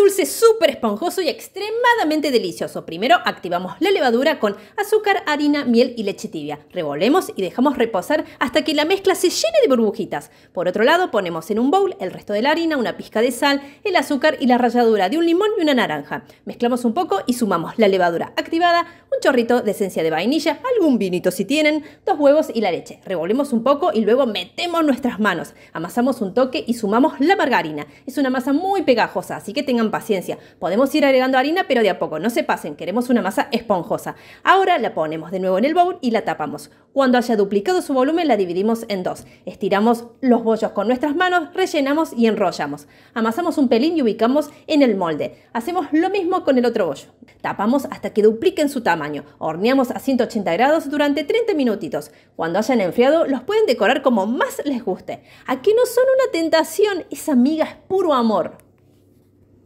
dulce súper esponjoso y extremadamente delicioso. Primero activamos la levadura con azúcar, harina, miel y leche tibia. Revolvemos y dejamos reposar hasta que la mezcla se llene de burbujitas. Por otro lado, ponemos en un bowl el resto de la harina, una pizca de sal, el azúcar y la ralladura de un limón y una naranja. Mezclamos un poco y sumamos la levadura activada, chorrito de esencia de vainilla, algún vinito si tienen, dos huevos y la leche. Revolvemos un poco y luego metemos nuestras manos. Amasamos un toque y sumamos la margarina. Es una masa muy pegajosa, así que tengan paciencia. Podemos ir agregando harina, pero de a poco, no se pasen, queremos una masa esponjosa. Ahora la ponemos de nuevo en el bowl y la tapamos. Cuando haya duplicado su volumen, la dividimos en dos. Estiramos los bollos con nuestras manos, rellenamos y enrollamos. Amasamos un pelín y ubicamos en el molde. Hacemos lo mismo con el otro bollo. Tapamos hasta que dupliquen su tamaño. Horneamos a 180 grados durante 30 minutitos. Cuando hayan enfriado, los pueden decorar como más les guste. Aquí no son una tentación, esa amiga es puro amor.